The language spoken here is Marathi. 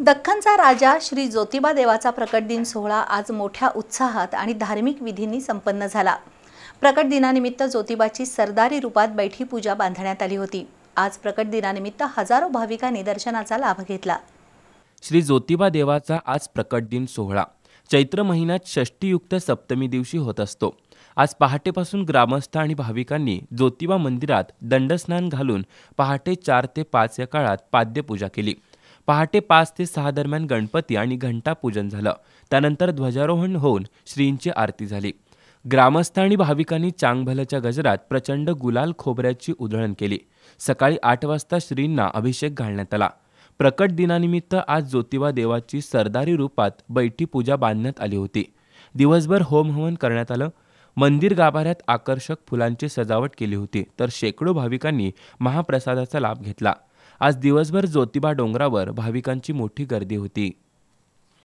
दख्खनचा राजा श्री ज्योतिबा देवाचा प्रकट दिन सोहळा आज मोठ्या उत्साहात आणि धार्मिक विधींनी संपन्न झाला प्रकट दिनानिमित्त ज्योतिबाची सरदारी रूपात बैठी पूजा बांधण्यात आली होती आज प्रकट दिनानिमित्त हजारो भाविकांनी दर्शनाचा लाभ घेतला श्री ज्योतिबा देवाचा आज प्रकट दिन सोहळा चैत्र महिन्यात षष्टीयुक्त सप्तमी दिवशी होत असतो आज पहाटेपासून ग्रामस्थ आणि भाविकांनी ज्योतिबा मंदिरात दंडस्नान घालून पहाटे चार ते पाच या काळात पाद्यपूजा केली पहाटे पाच ते सहा दरम्यान गणपती आणि घंटा पूजन झालं त्यानंतर ध्वजारोहण होऊन श्रींची आरती झाली ग्रामस्थ आणि भाविकांनी चांगभलच्या गजरात प्रचंड गुलाल खोबऱ्याची उधळण केली सकाळी आठ वाजता श्रींना अभिषेक घालण्यात आला प्रकट दिनानिमित्त आज ज्योतिबा देवाची सरदारी रूपात बैठी पूजा बांधण्यात आली होती दिवसभर होमहवन करण्यात आलं मंदिर गाभाऱ्यात आकर्षक फुलांची सजावट केली होती तर शेकडो भाविकांनी महाप्रसादाचा लाभ घेतला आज दिवसभर ज्योतिबा डोंगरावर भाविकांची मोठी गर्दी होती